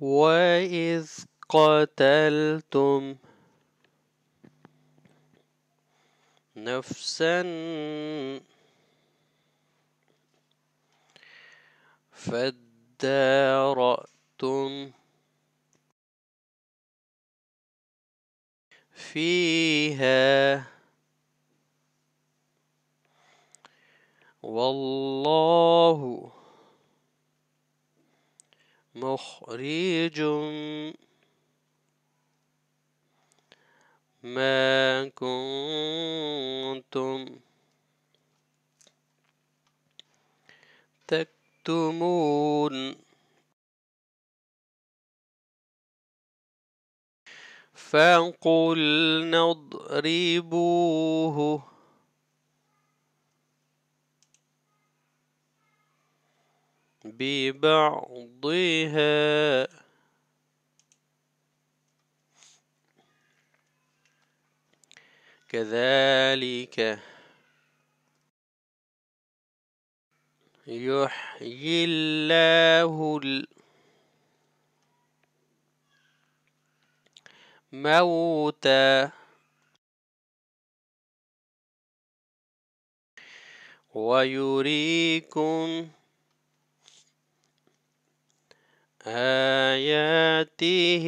وإذ قتلتم نفسا فادارأتم فيها والله مخرج ما كنتم تكتمون فقلنا اضربوه ببعضها كذلك يحيي الله الموتى ويريكم آياته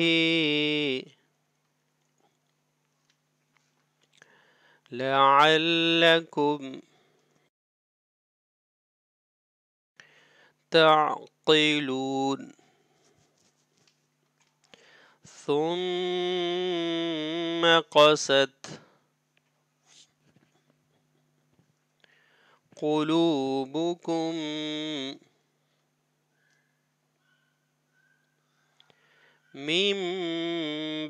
لعلكم تعقلون ثم قست قلوبكم من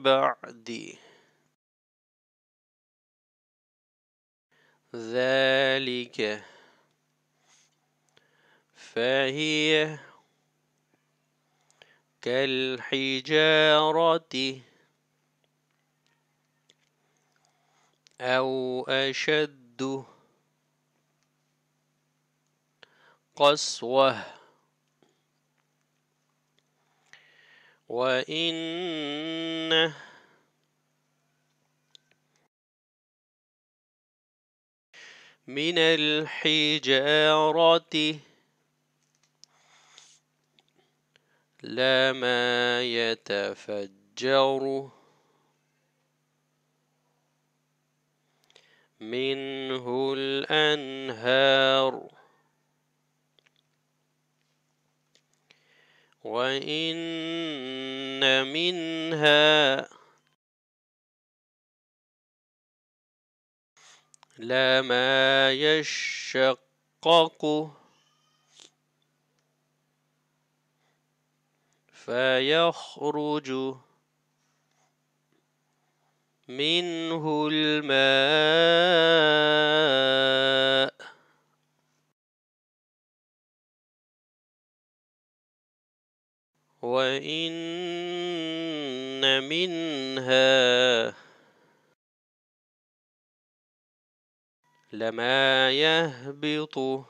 بعد ذلك فهي كالحجارة أو أشد قسوه وإنه من الحجارة لما يتفجر منه الأنهار وإن منها لما يشقق فيخرج منه الماء وإن منها لما يهبط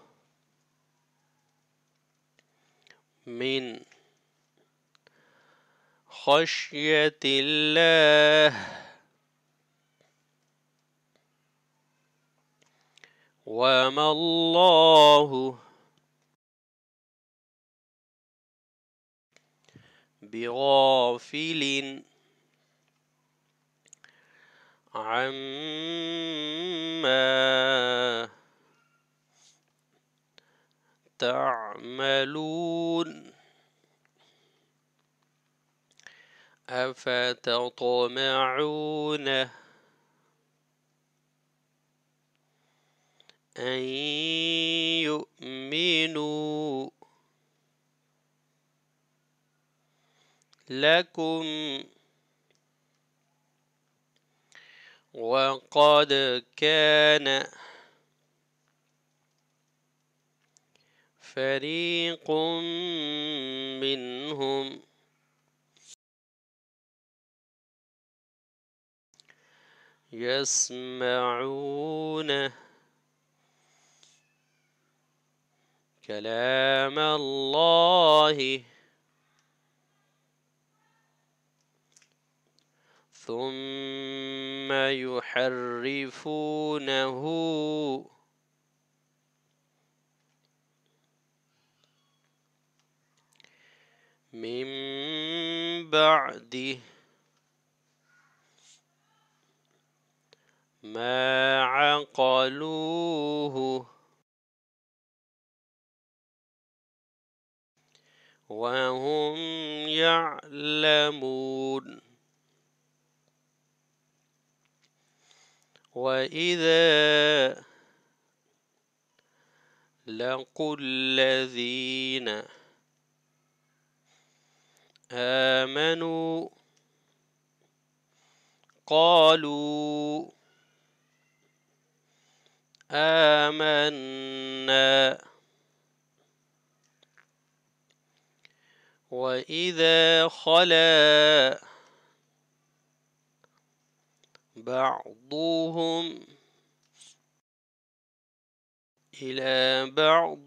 من خشية الله وما الله بغافل عما تعملون أفتطمعون أن يؤمنوا لكم وقد كان فريق منهم يسمعون كلام الله ثم يحرفونه من بعد ما عقلوه وهم يعلمون وإذا لقوا الذين آمنوا قالوا آمنا وإذا خلا بعضهم إلى بعض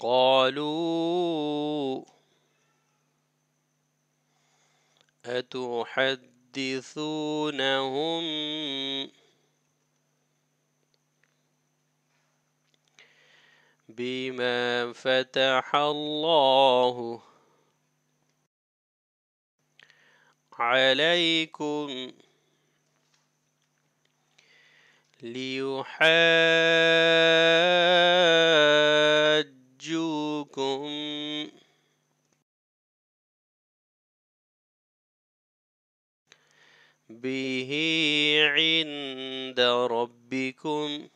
قالوا أتحدثونهم بما فتح الله عليكم ليحاجوكم به عند ربكم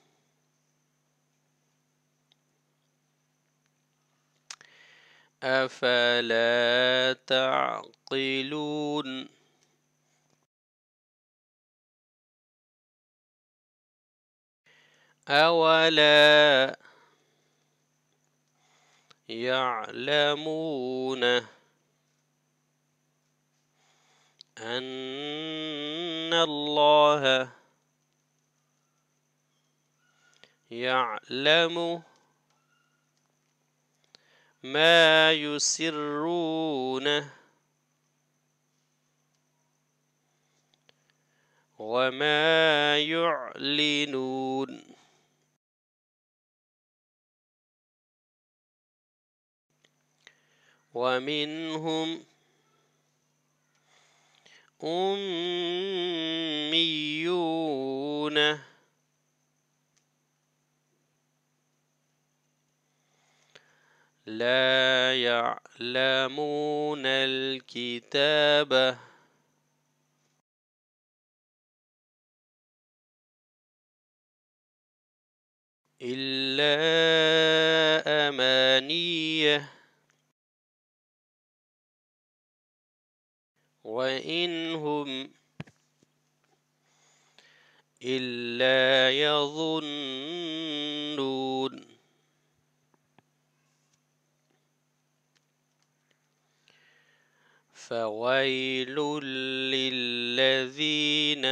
أفلا تعقلون أولا يعلمون أن الله يعلم ما يسرون وما يعلنون ومنهم أميون لا يعلمون الكتاب إلا أمانيه وإن هم إلا يظنون فويل للذين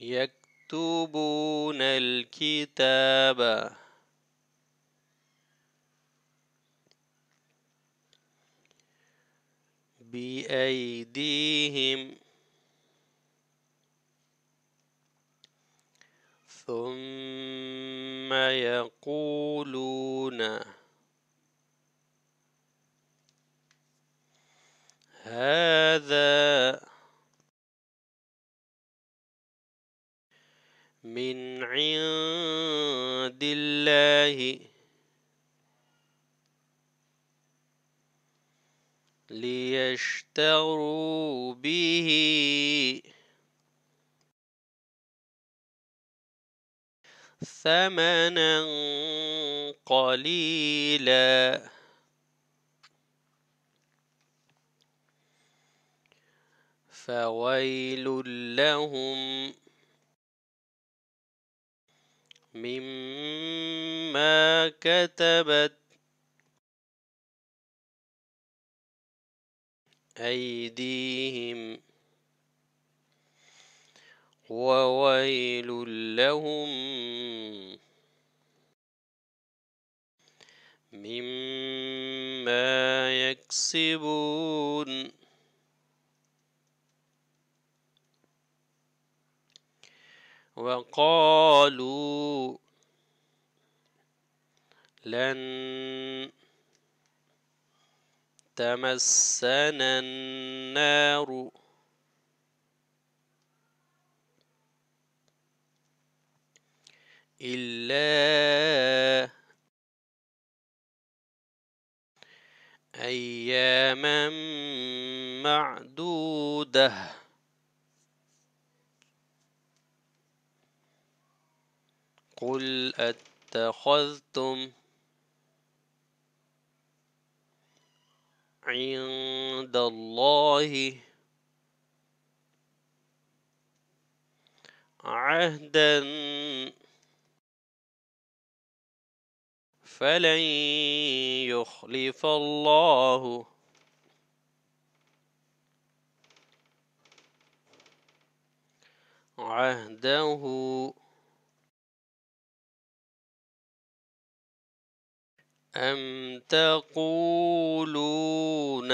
يكتبون الكتاب بأيديهم ثم يقولون هذا من عند الله ليشتروا به ثمنا قليلا فويل لهم مما كتبت أيديهم وويل لهم مما يكسبون وقالوا لن تمسنا النار إلا أياما معدودة قل أتخذتم عند الله عهدا فلن يخلف الله عهده أم تقولون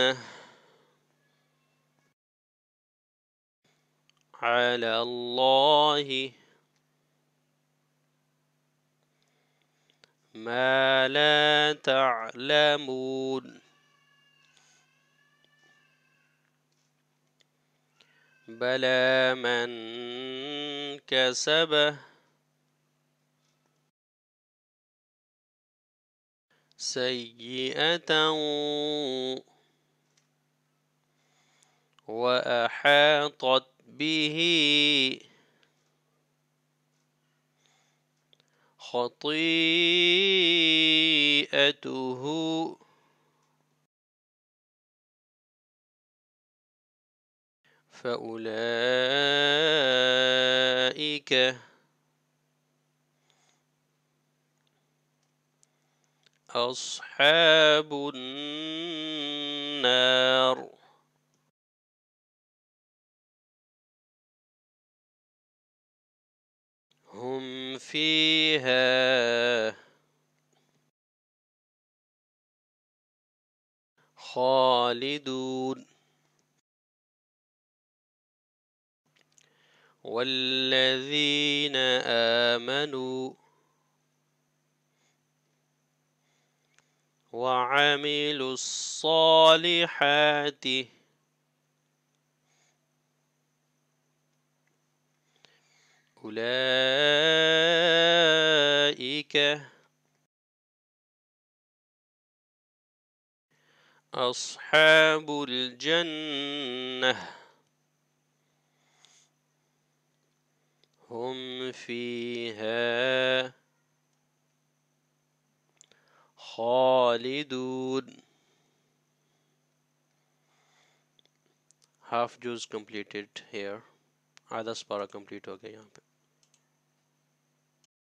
على الله ما لا تعلمون بلى من كسبه سيئة وأحاطت به خطيئته فأولئك أصحاب النار هم فيها خالدون والذين آمنوا وعملوا الصالحات أولئك أصحاب الجنة هم فيها خالدون ہاف جوز کمپلیٹڈ ہیئر آدھا سپارہ کمپلیٹ ہو گیا یہاں پہ